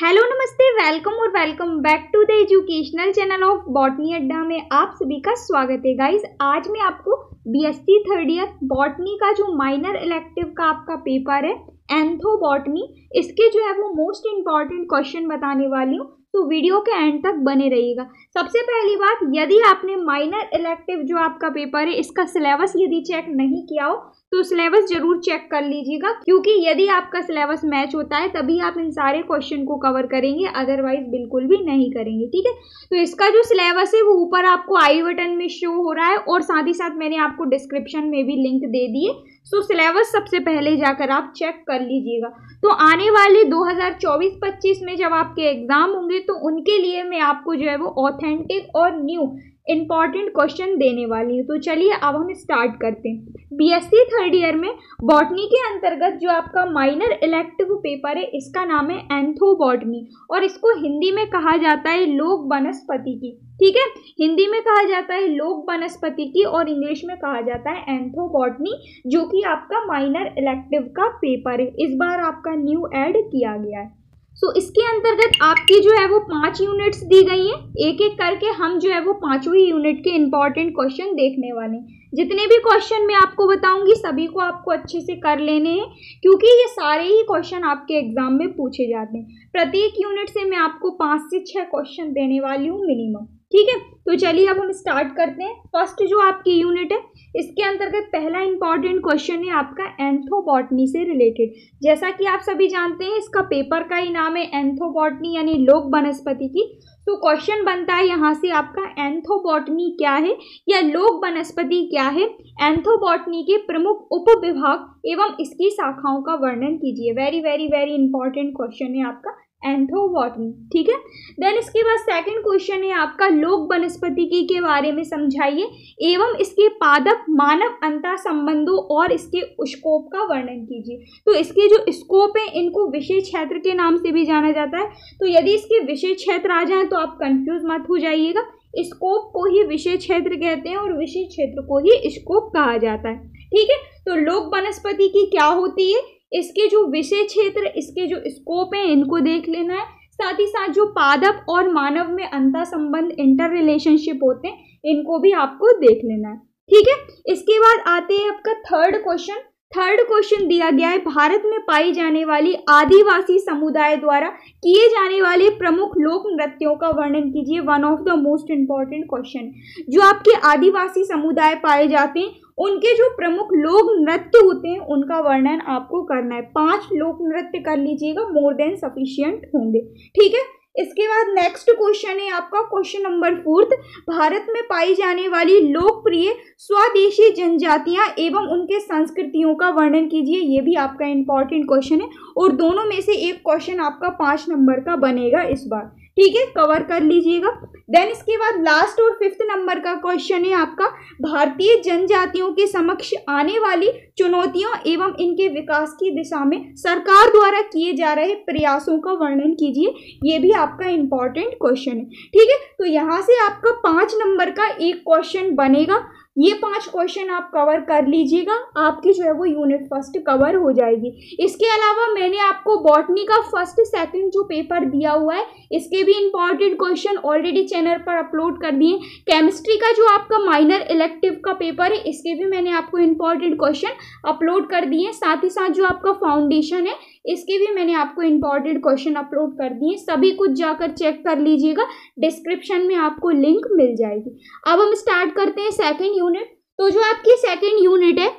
hello नमस्ते welcome और welcome back to the educational channel of botany Adda में आप सभी का स्वागत है गाइस आज मैं आपको बीएससी थर्ड ईयर बॉटनी का जो माइनर इलेक्टिव का आपका पेपर है एंथो बॉटनी इसके जो है वो मोस्ट इम्पॉर्टेंट क्वेश्चन बताने वाली हूँ तो वीडियो के एंड तक बने रहिएगा सबसे पहली बात यदि आपने माइनर इलेक्टिव जो आपका पेपर है इसका सिलेबस यदि चेक नहीं किया हो तो सिलेबस जरूर चेक कर लीजिएगा क्योंकि यदि आपका सिलेबस मैच होता है तभी आप इन सारे क्वेश्चन को कवर करेंगे अदरवाइज बिल्कुल भी नहीं करेंगे ठीक है तो इसका जो सिलेबस है वो ऊपर आपको आई बटन में शो हो रहा है और साथ ही साथ मैंने आपको डिस्क्रिप्शन में भी लिंक दे दिए सो सिलेबस सबसे पहले जाकर आप चेक कर लीजिएगा तो आने वाले 2024-25 में जब आपके एग्ज़ाम होंगे तो उनके लिए मैं आपको जो है वो ऑथेंटिक और न्यू इम्पॉर्टेंट क्वेश्चन देने वाली हूँ तो चलिए अब हम स्टार्ट करते हैं बीएससी थर्ड ईयर में बॉटनी के अंतर्गत जो आपका माइनर इलेक्टिव पेपर है इसका नाम है एंथोबॉटनी और इसको हिंदी में कहा जाता है लोक वनस्पति की ठीक है हिंदी में कहा जाता है लोक वनस्पति की और इंग्लिश में कहा जाता है एंथोबॉटनी जो कि आपका माइनर इलेक्टिव का पेपर है इस बार आपका न्यू एड किया गया है सो so, इसके अंतर्गत आपकी जो है वो पांच यूनिट्स दी गई हैं एक एक करके हम जो है वो पांचों ही यूनिट के इम्पॉर्टेंट क्वेश्चन देखने वाले हैं जितने भी क्वेश्चन मैं आपको बताऊंगी सभी को आपको अच्छे से कर लेने हैं क्योंकि ये सारे ही क्वेश्चन आपके एग्जाम में पूछे जाते हैं प्रत्येक यूनिट से मैं आपको पाँच से छः क्वेश्चन देने वाली हूँ मिनिमम ठीक है तो चलिए अब हम स्टार्ट करते हैं फर्स्ट जो आपकी यूनिट है इसके अंतर्गत पहला इंपॉर्टेंट क्वेश्चन है आपका एंथोबॉटनी से रिलेटेड जैसा कि आप सभी जानते हैं इसका पेपर का ही नाम है एंथोबॉटनी यानी लोक वनस्पति की तो क्वेश्चन बनता है यहाँ से आपका एंथोबॉटनी क्या है या लोक वनस्पति क्या है एंथोबॉटनी के प्रमुख उप विभाग एवं इसकी शाखाओं का वर्णन कीजिए very very very important question है आपका एंथोवॉटन ठीक है देन इसके बाद सेकंड क्वेश्चन है आपका लोक वनस्पति के बारे में समझाइए एवं इसके पादप मानव अंतर संबंधों और इसके स्कोप का वर्णन कीजिए तो इसके जो स्कोप है इनको विषय क्षेत्र के नाम से भी जाना जाता है तो यदि इसके विषय क्षेत्र आ जाए तो आप कंफ्यूज मत हो जाइएगा स्कोप को ही विषय क्षेत्र कहते हैं और विषय क्षेत्र को ही स्कोप कहा जाता है ठीक है तो लोक वनस्पति की क्या होती है इसके जो विषय क्षेत्र इसके जो स्कोप हैं इनको देख लेना है साथ ही साथ जो पादप और मानव में अंतर संबंध इंटर रिलेशनशिप होते हैं इनको भी आपको देख लेना है ठीक है इसके बाद आते हैं आपका थर्ड क्वेश्चन थर्ड क्वेश्चन दिया गया है भारत में पाई जाने वाली आदिवासी समुदाय द्वारा किए जाने वाले प्रमुख लोक नृत्यों का वर्णन कीजिए one of the most important question जो आपके आदिवासी समुदाय पाए जाते हैं उनके जो प्रमुख लोक नृत्य होते हैं उनका वर्णन आपको करना है पांच लोक नृत्य कर लीजिएगा मोर देन सफिशियंट होंगे ठीक है इसके बाद नेक्स्ट क्वेश्चन है आपका क्वेश्चन नंबर फोर्थ भारत में पाई जाने वाली लोकप्रिय स्वदेशी जनजातियां एवं उनके संस्कृतियों का वर्णन कीजिए ये भी आपका इंपॉर्टेंट क्वेश्चन है और दोनों में से एक क्वेश्चन आपका पाँच नंबर का बनेगा इस बार ठीक है कवर कर लीजिएगा देन इसके बाद लास्ट और फिफ्थ नंबर का क्वेश्चन है आपका भारतीय जनजातियों के समक्ष आने वाली चुनौतियों एवं इनके विकास की दिशा में सरकार द्वारा किए जा रहे प्रयासों का वर्णन कीजिए ये भी आपका इंपॉर्टेंट क्वेश्चन है ठीक है तो यहाँ से आपका पाँच नंबर का एक क्वेश्चन बनेगा ये पांच क्वेश्चन आप कवर कर लीजिएगा आपकी जो है वो यूनिट फर्स्ट कवर हो जाएगी इसके अलावा मैंने आपको बॉटनी का फर्स्ट सेकंड जो पेपर दिया हुआ है इसके भी इंपॉर्टेंट क्वेश्चन ऑलरेडी चैनल पर अपलोड कर दिए केमिस्ट्री का जो आपका माइनर इलेक्टिव का पेपर है इसके भी मैंने आपको इंपॉर्टेंट क्वेश्चन अपलोड कर दिए साथ ही साथ जो आपका फाउंडेशन है इसके भी मैंने आपको इंपॉर्टेंट क्वेश्चन अपलोड कर दिए सभी कुछ जाकर चेक कर लीजिएगा डिस्क्रिप्शन में आपको लिंक मिल जाएगी अब हम स्टार्ट करते हैं सेकेंड यूनिट तो जो आपकी सेकेंड यूनिट है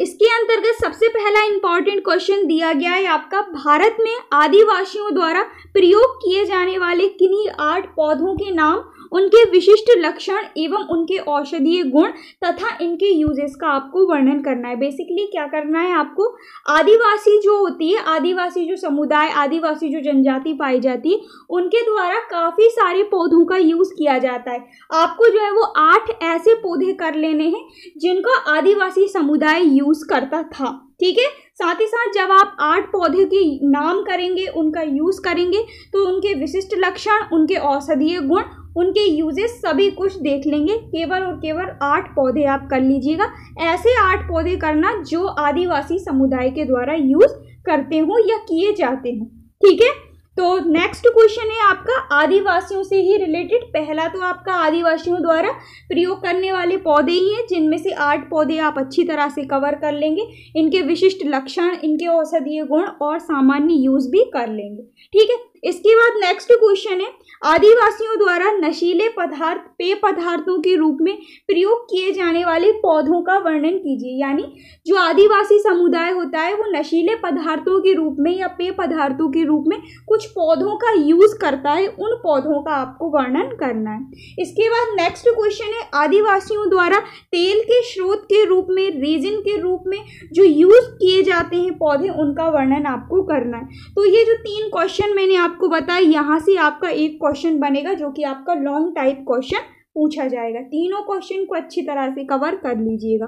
इसके अंतर्गत सबसे पहला इंपॉर्टेंट क्वेश्चन दिया गया है आपका भारत में आदिवासियों द्वारा प्रयोग किए जाने वाले किन्हीं आठ पौधों के नाम उनके विशिष्ट लक्षण एवं उनके औषधीय गुण तथा इनके यूजेस का आपको वर्णन करना है बेसिकली क्या करना है आपको आदिवासी जो होती है आदिवासी जो समुदाय आदिवासी जो जनजाति पाई जाती है उनके द्वारा काफ़ी सारे पौधों का यूज़ किया जाता है आपको जो है वो आठ ऐसे पौधे कर लेने हैं जिनका आदिवासी समुदाय यूज़ करता था ठीक है साथ ही साथ जब आप आठ पौधे के नाम करेंगे उनका यूज़ करेंगे तो उनके विशिष्ट लक्षण उनके औषधीय गुण उनके यूजेस सभी कुछ देख लेंगे केवल और केवल आठ पौधे आप कर लीजिएगा ऐसे आठ पौधे करना जो आदिवासी समुदाय के द्वारा यूज करते हों या किए जाते हों ठीक है तो नेक्स्ट क्वेश्चन है आपका आदिवासियों से ही रिलेटेड पहला तो आपका आदिवासियों द्वारा प्रयोग करने वाले पौधे ही हैं जिनमें से आठ पौधे आप अच्छी तरह से कवर कर लेंगे इनके विशिष्ट लक्षण इनके औषधीय गुण और सामान्य यूज भी कर लेंगे ठीक है इसके बाद नेक्स्ट क्वेश्चन है आदिवासियों द्वारा नशीले पदार्थ पेय पदार्थों के रूप में प्रयोग किए जाने वाले पौधों का वर्णन कीजिए यानी जो आदिवासी समुदाय होता है वो नशीले पदार्थों के रूप में या पेय पदार्थों के रूप में कुछ पौधों का यूज़ करता है उन पौधों का आपको वर्णन करना है इसके बाद नेक्स्ट क्वेश्चन है आदिवासियों द्वारा तेल के स्रोत के रूप में रेजिन के रूप में जो यूज़ किए जाते हैं पौधे उनका वर्णन आपको करना है तो ये जो तीन क्वेश्चन मैंने आपको बताया यहाँ से आपका एक क्वेश्चन क्वेश्चन बनेगा जो कि आपका लॉन्ग टाइप क्वेश्चन पूछा जाएगा तीनों क्वेश्चन को अच्छी तरह से कवर कर लीजिएगा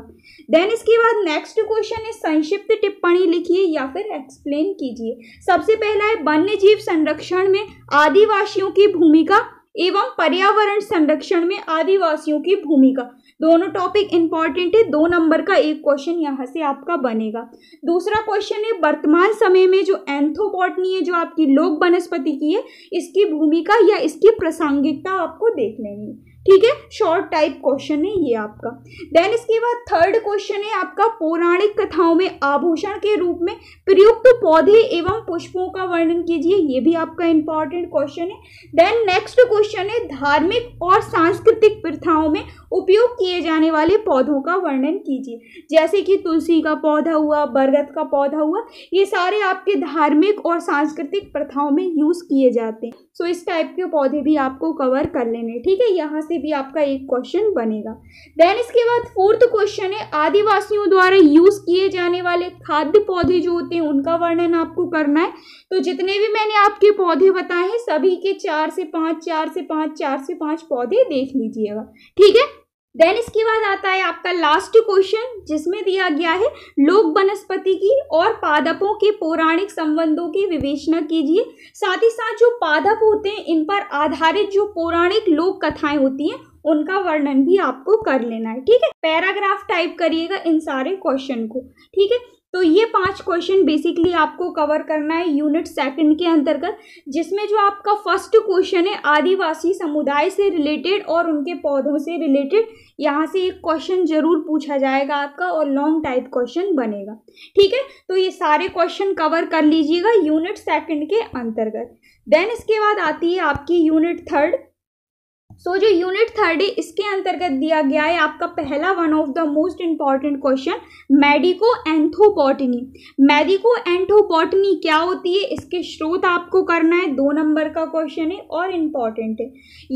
देन इसके बाद नेक्स्ट क्वेश्चन है संक्षिप्त टिप्पणी लिखिए या फिर एक्सप्लेन कीजिए सबसे पहला है वन्य जीव संरक्षण में आदिवासियों की भूमिका एवं पर्यावरण संरक्षण में आदिवासियों की भूमिका दोनों टॉपिक इंपॉर्टेंट है दो नंबर का एक क्वेश्चन यहाँ से आपका बनेगा दूसरा क्वेश्चन है वर्तमान समय में जो एंथोपॉटनी है जो आपकी लोक वनस्पति की है इसकी भूमिका या इसकी प्रासंगिकता आपको देख लेनी है ठीक है शॉर्ट टाइप क्वेश्चन है ये आपका देन इसके बाद थर्ड क्वेश्चन है आपका पौराणिक कथाओं में आभूषण के रूप में प्रयुक्त पौधे एवं पुष्पों का वर्णन कीजिए ये भी आपका इंपॉर्टेंट क्वेश्चन है देन नेक्स्ट क्वेश्चन है धार्मिक और सांस्कृतिक प्रथाओं में उपयोग किए जाने वाले पौधों का वर्णन कीजिए जैसे कि तुलसी का पौधा हुआ बरगद का पौधा हुआ ये सारे आपके धार्मिक और सांस्कृतिक प्रथाओं में यूज़ किए जाते हैं सो इस टाइप के पौधे भी आपको कवर कर लेने ठीक है यहाँ से भी आपका एक क्वेश्चन बनेगा देन इसके बाद फोर्थ क्वेश्चन है आदिवासियों द्वारा यूज़ किए जाने वाले खाद्य पौधे जो होते हैं उनका वर्णन आपको करना है तो जितने भी मैंने आपके पौधे बताए हैं सभी के चार से पाँच चार से पाँच चार से पाँच पौधे देख लीजिएगा ठीक है देन इसके बाद आता है आपका लास्ट क्वेश्चन जिसमें दिया गया है लोक वनस्पति की और पादपों के पौराणिक संबंधों की विवेचना कीजिए साथ ही साथ जो पादप होते हैं इन पर आधारित जो पौराणिक लोक कथाएं होती हैं उनका वर्णन भी आपको कर लेना है ठीक है पैराग्राफ टाइप करिएगा इन सारे क्वेश्चन को ठीक है तो ये पांच क्वेश्चन बेसिकली आपको कवर करना है यूनिट सेकंड के अंतर्गत जिसमें जो आपका फर्स्ट क्वेश्चन है आदिवासी समुदाय से रिलेटेड और उनके पौधों से रिलेटेड यहाँ से एक क्वेश्चन जरूर पूछा जाएगा आपका और लॉन्ग टाइप क्वेश्चन बनेगा ठीक है तो ये सारे क्वेश्चन कवर कर लीजिएगा यूनिट सेकंड के अंतर्गत देन इसके बाद आती है आपकी यूनिट थर्ड सो so, जो यूनिट थर्ड है इसके अंतर्गत दिया गया है आपका पहला one of the most important question medico ethnobotany medico ethnobotany क्या होती है इसके स्रोत आपको करना है दो नंबर का क्वेश्चन है और इम्पॉर्टेंट है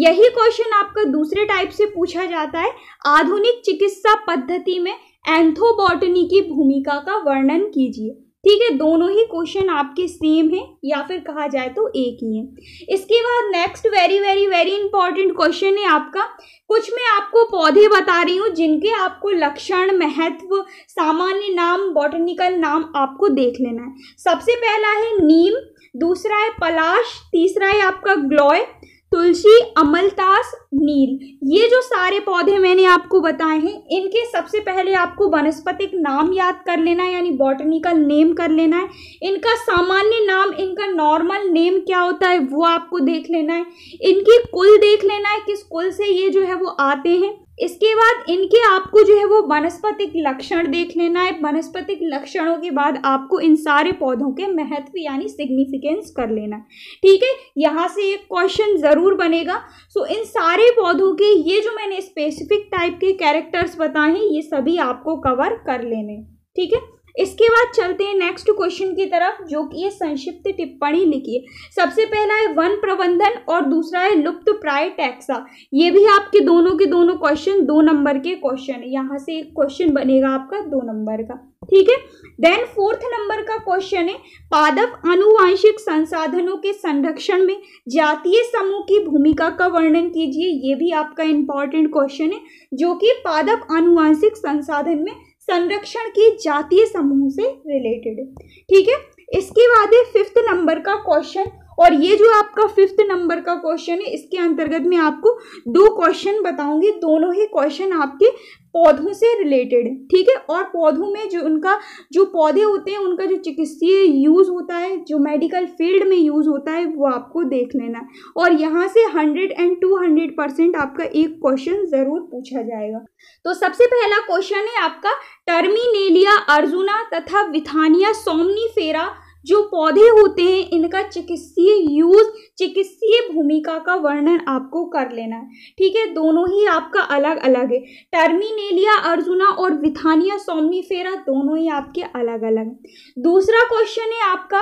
यही क्वेश्चन आपका दूसरे टाइप से पूछा जाता है आधुनिक चिकित्सा पद्धति में एंथोबॉटनी की भूमिका का वर्णन कीजिए ठीक है दोनों ही क्वेश्चन आपके सेम हैं या फिर कहा जाए तो एक ही है इसके बाद next very very very important question है आपका कुछ मैं आपको पौधे बता रही हूँ जिनके आपको लक्षण महत्व सामान्य नाम बॉटनिकल नाम आपको देख लेना है सबसे पहला है नीम दूसरा है पलाश तीसरा है आपका ग्लॉय तुलसी अमलतास नील ये जो सारे पौधे मैंने आपको बताए हैं इनके सबसे पहले आपको वनस्पतिक नाम याद कर लेना है यानी बॉटनिकल नेम कर लेना है इनका सामान्य नाम इनका नॉर्मल नेम क्या होता है वो आपको देख लेना है इनकी कुल देख लेना है किस कुल से ये जो है वो आते हैं इसके बाद इनके आपको जो है वो वनस्पतिक लक्षण देख लेना है वनस्पतिक लक्षणों के बाद आपको इन सारे पौधों के महत्व यानी सिग्निफिकेंस कर लेना ठीक है यहाँ से एक क्वेश्चन ज़रूर बनेगा सो इन सारे पौधों के ये जो मैंने स्पेसिफिक टाइप के कैरेक्टर्स बताए हैं ये सभी आपको कवर कर लेने ठीक है इसके बाद चलते हैं नेक्स्ट क्वेश्चन की तरफ जो कि है संक्षिप्त टिप्पणी लिखिए सबसे पहला है वन प्रबंधन और दूसरा है लुप्त प्राय टैक्सा ये भी आपके दोनों के दोनों क्वेश्चन दो नंबर के क्वेश्चन है यहाँ से एक क्वेश्चन बनेगा आपका दो नंबर का ठीक है देन फोर्थ नंबर का क्वेश्चन है पादप अनुवांशिक संसाधनों के संरक्षण में जातीय समूह की भूमिका का वर्णन कीजिए ये भी आपका इंपॉर्टेंट क्वेश्चन है जो कि पादप अनुवांशिक संसाधन में संरक्षण की जातीय समूह से रिलेटेड ठीक है इसके बाद है फिफ्थ नंबर का क्वेश्चन और ये जो आपका फिफ्थ नंबर का क्वेश्चन है इसके अंतर्गत मैं आपको दो क्वेश्चन बताऊंगी दोनों ही क्वेश्चन आपके पौधों से रिलेटेड ठीक है और पौधों में जो उनका जो पौधे होते हैं उनका जो चिकित्सीय यूज़ होता है जो मेडिकल फील्ड में यूज़ होता है वो आपको देख लेना और यहाँ से hundred and two hundred percent आपका एक क्वेश्चन ज़रूर पूछा जाएगा तो सबसे पहला क्वेश्चन है आपका टर्मिनेलिया अर्जुना तथा विथानिया सोमनीफेरा फेरा जो पौधे होते हैं इनका चिकित्सीय यूज चिकित्सीय भूमिका का वर्णन आपको कर लेना है ठीक है दोनों ही आपका अलग अलग है टर्मिनेलिया अर्जुना और विथानिया सोमनीफेरा दोनों ही आपके अलग अलग हैं दूसरा क्वेश्चन है आपका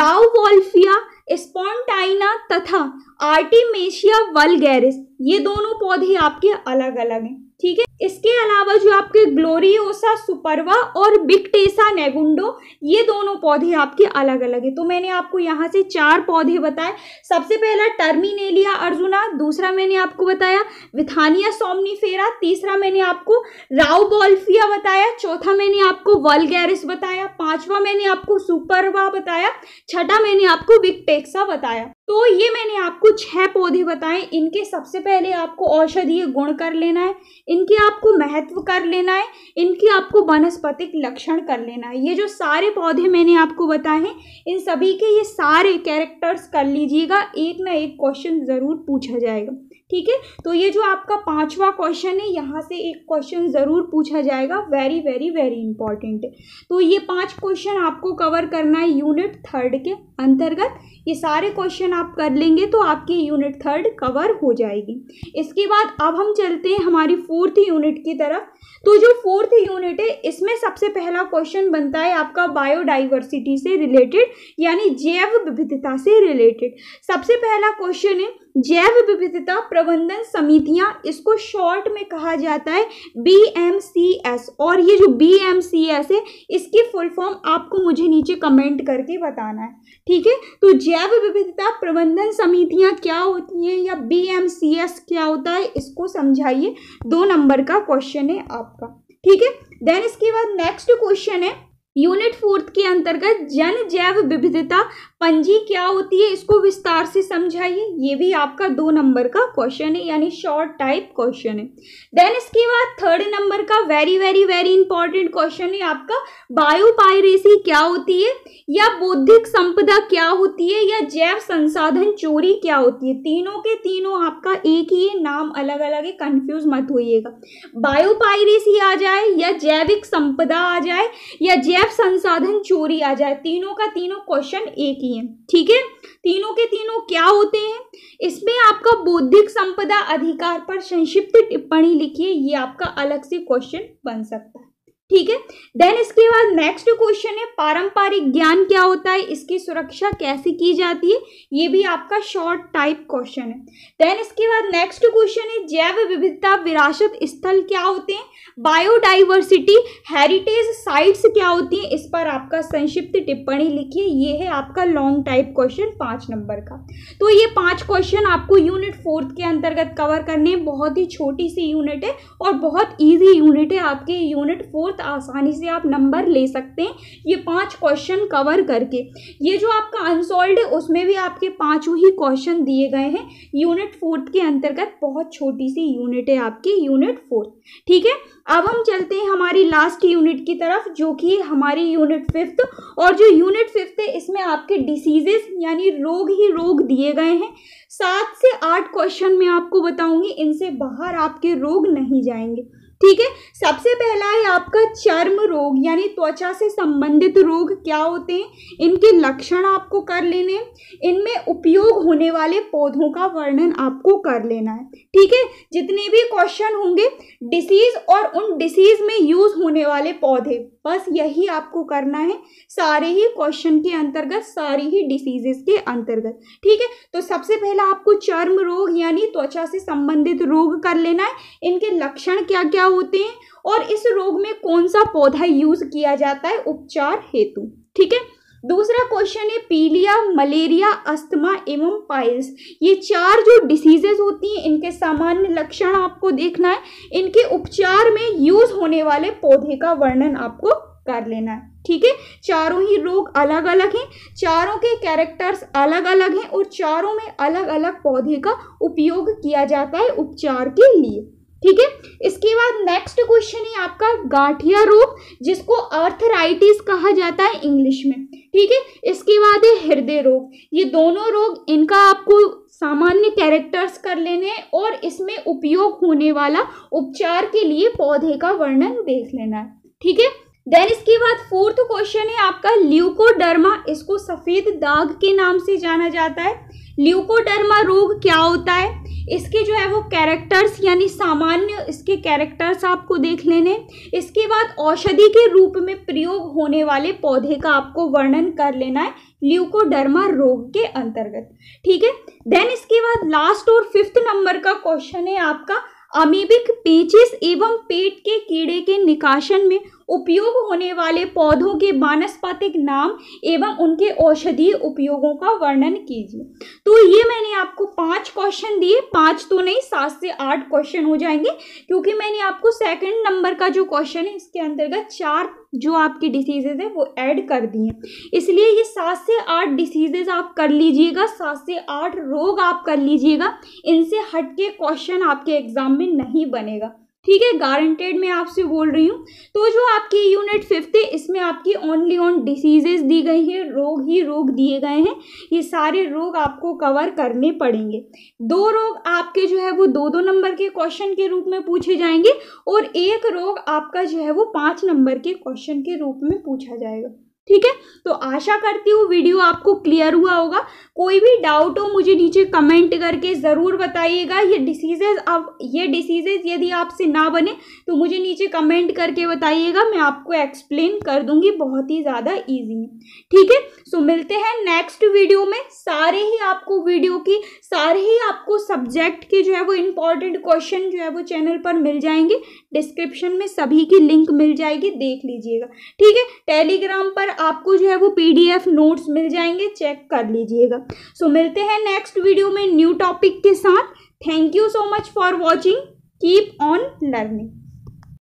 राव वॉल्फिया स्पॉन्टाइना तथा आर्टिमेशिया वलगैरिस ये दोनों पौधे आपके अलग अलग हैं ठीक है इसके अलावा जो आपके ग्लोरियोसा सुपरवा और बिकटेसा नेगुंडो ये दोनों पौधे आपके अलग अलग हैं तो मैंने आपको यहाँ से चार पौधे बताए सबसे पहला टर्मिनेलिया अर्जुना दूसरा मैंने आपको बताया विथानिया सोमनीफेरा तीसरा मैंने आपको राउ बॉल्फिया बताया चौथा मैंने आपको वलगैरिस बताया पांचवा मैंने आपको सुपरवा बताया छठा मैंने आपको बिकटेक्सा बताया तो ये मैंने आपको छह पौधे बताए इनके सबसे पहले आपको औषधीय गुण कर लेना है इनके आपको महत्व कर लेना है इनकी आपको वनस्पतिक लक्षण कर लेना है ये जो सारे पौधे मैंने आपको बताए हैं इन सभी के ये सारे कैरेक्टर्स कर लीजिएगा एक ना एक क्वेश्चन ज़रूर पूछा जाएगा ठीक है तो ये जो आपका पांचवा क्वेश्चन है यहाँ से एक क्वेश्चन ज़रूर पूछा जाएगा वेरी वेरी वेरी इंपॉर्टेंट तो ये पांच क्वेश्चन आपको कवर करना है यूनिट थर्ड के अंतर्गत ये सारे क्वेश्चन आप कर लेंगे तो आपकी यूनिट थर्ड कवर हो जाएगी इसके बाद अब हम चलते हैं हमारी फोर्थ यूनिट की तरफ तो जो फोर्थ यूनिट है इसमें सबसे पहला क्वेश्चन बनता है आपका बायोडाइवर्सिटी से रिलेटेड यानी जैव विविधता से रिलेटेड सबसे पहला क्वेश्चन है जैव विविधता प्रबंधन समितियां इसको शॉर्ट में कहा जाता है बी एम सी एस और ये जो बी एम सी एस है इसकी फुल फॉर्म आपको मुझे नीचे कमेंट करके बताना है ठीक है तो जैव विविधता प्रबंधन समितियां क्या होती हैं या बी एम सी एस क्या होता है इसको समझाइए दो नंबर का क्वेश्चन है आप ठीक है देन इसके बाद नेक्स्ट क्वेश्चन है यूनिट फोर्थ के अंतर्गत जन जैव विविधता पंजी क्या होती है इसको विस्तार से समझाइए ये भी आपका दो नंबर का क्वेश्चन है यानी शॉर्ट टाइप क्वेश्चन है देन इसके बाद थर्ड नंबर का very very very important question है आपका बायोपायरेसी क्या होती है या बौद्धिक संपदा क्या होती है या जैव संसाधन चोरी क्या होती है तीनों के तीनों आपका एक ही नाम अलग अलग है कंफ्यूज मत होइएगा बायोपायरेसी आ जाए या जैविक संपदा आ जाए या जैव जब संसाधन चोरी आ जाए तीनों का तीनों क्वेश्चन एक ही है ठीक है तीनों के तीनों क्या होते हैं इसमें आपका बौद्धिक संपदा अधिकार पर संक्षिप्त टिप्पणी लिखिए ये आपका अलग से क्वेश्चन बन सकता है ठीक है देन इसके बाद नेक्स्ट क्वेश्चन है पारंपरिक ज्ञान क्या होता है इसकी सुरक्षा कैसे की जाती है ये भी आपका शॉर्ट टाइप क्वेश्चन है देन इसके बाद नेक्स्ट क्वेश्चन है जैव विविधता विरासत स्थल क्या होते हैं बायोडाइवर्सिटी हेरिटेज साइट्स क्या होती हैं इस पर आपका संक्षिप्त टिप्पणी लिखिए ये है आपका लॉन्ग टाइप क्वेश्चन पाँच नंबर का तो ये पाँच क्वेश्चन आपको यूनिट फोर्थ के अंतर्गत कवर करने बहुत ही छोटी सी यूनिट है और बहुत ईजी यूनिट है आपके यूनिट फोर्थ बहुत आसानी से आप नंबर ले सकते हैं ये पांच क्वेश्चन कवर करके ये जो आपका अनसॉल्व है उसमें भी आपके पांचों ही क्वेश्चन दिए गए हैं यूनिट फोर्थ के अंतर्गत बहुत छोटी सी यूनिट है आपकी यूनिट फोर्थ ठीक है अब हम चलते हैं हमारी लास्ट यूनिट की तरफ जो कि हमारी यूनिट फिफ्थ और जो यूनिट फिफ्थ है इसमें आपके डिसीजेस यानी रोग ही रोग दिए गए हैं सात से आठ क्वेश्चन में आपको बताऊंगी इनसे बाहर आपके रोग नहीं जाएंगे ठीक है सबसे पहला है आपका चर्म रोग यानी त्वचा से संबंधित रोग क्या होते हैं इनके लक्षण आपको कर लेने इनमें उपयोग होने वाले पौधों का वर्णन आपको कर लेना है ठीक है जितने भी क्वेश्चन होंगे डिसीज और उन डिसीज में यूज होने वाले पौधे बस यही आपको करना है सारे ही क्वेश्चन के अंतर्गत सारी ही डिसीजेस के अंतर्गत ठीक है तो सबसे पहला आपको चर्म रोग यानी त्वचा से संबंधित रोग कर लेना है इनके लक्षण क्या क्या होते हैं और इस रोग में कौन सा पौधा यूज किया जाता है उपचार हेतु ठीक है दूसरा क्वेश्चन है पीलिया मलेरिया अस्थमा एवं पाइल्स ये चार जो डिसीजेज होती हैं इनके सामान्य लक्षण आपको देखना है इनके उपचार में यूज होने वाले पौधे का वर्णन आपको कर लेना है ठीक है चारों ही रोग अलग अलग हैं चारों के कैरेक्टर्स अलग अलग हैं और चारों में अलग अलग पौधे का उपयोग किया जाता है उपचार के लिए ठीक है इसके बाद नेक्स्ट क्वेश्चन है आपका गाठिया रोग जिसको अर्थराइटिस कहा जाता है इंग्लिश में ठीक है इसके बाद है हृदय रोग ये दोनों रोग इनका आपको सामान्य कैरेक्टर्स कर लेने हैं और इसमें उपयोग होने वाला उपचार के लिए पौधे का वर्णन देख लेना है ठीक है देन इसके बाद फोर्थ क्वेश्चन है आपका ल्यूकोडर्मा इसको सफेद दाग के नाम से जाना जाता है ल्यूकोडर्मा रोग क्या होता है इसके जो है वो कैरेक्टर्स यानी सामान्य इसके कैरेक्टर्स आपको देख लेने इसके बाद औषधि के रूप में प्रयोग होने वाले पौधे का आपको वर्णन कर लेना है ल्यूकोडर्मा रोग के अंतर्गत ठीक है देन इसके बाद लास्ट और फिफ्थ नंबर का क्वेश्चन है आपका अमीबिक पेचिस एवं पेट के कीड़े के निकाशन में उपयोग होने वाले पौधों के वानस्पतिक नाम एवं उनके औषधीय उपयोगों का वर्णन कीजिए तो ये मैंने आपको पांच क्वेश्चन दिए पांच तो नहीं सात से आठ क्वेश्चन हो जाएंगे क्योंकि मैंने आपको सेकंड नंबर का जो क्वेश्चन है इसके अंतर्गत चार जो आपकी डिसीजेज है वो ऐड कर दिए हैं इसलिए ये सात से आठ डिसीजेज आप कर लीजिएगा सात से आठ रोग आप कर लीजिएगा इनसे हट के क्वेश्चन आपके एग्ज़ाम में नहीं बनेगा ठीक है गारंटेड मैं आपसे बोल रही हूँ तो जो आपकी यूनिट फिफ्थ है इसमें आपकी ओनली ऑन डिसीजेज दी गई है रोग ही रोग दिए गए हैं ये सारे रोग आपको कवर करने पड़ेंगे दो रोग आपके जो है वो दो दो नंबर के क्वेश्चन के रूप में पूछे जाएंगे और एक रोग आपका जो है वो पाँच नंबर के क्वेश्चन के रूप में पूछा जाएगा ठीक है तो आशा करती हूँ वीडियो आपको क्लियर हुआ होगा कोई भी डाउट हो मुझे नीचे कमेंट करके ज़रूर बताइएगा ये डिसीजेज अब ये डिसीजेज यदि आपसे ना बने तो मुझे नीचे कमेंट करके बताइएगा मैं आपको एक्सप्लेन कर दूंगी बहुत ही ज़्यादा ईजी ठीक है सो मिलते हैं नेक्स्ट वीडियो में सारे ही आपको वीडियो की सारे ही आपको सब्जेक्ट के जो है वो इम्पॉर्टेंट क्वेश्चन जो है वो चैनल पर मिल जाएंगे डिस्क्रिप्शन में सभी की लिंक मिल जाएगी देख लीजिएगा ठीक है टेलीग्राम पर आपको जो है वो पीडीएफ नोट्स मिल जाएंगे चेक कर लीजिएगा सो so, मिलते हैं नेक्स्ट वीडियो में न्यू टॉपिक के साथ thank you so much for watching keep on learning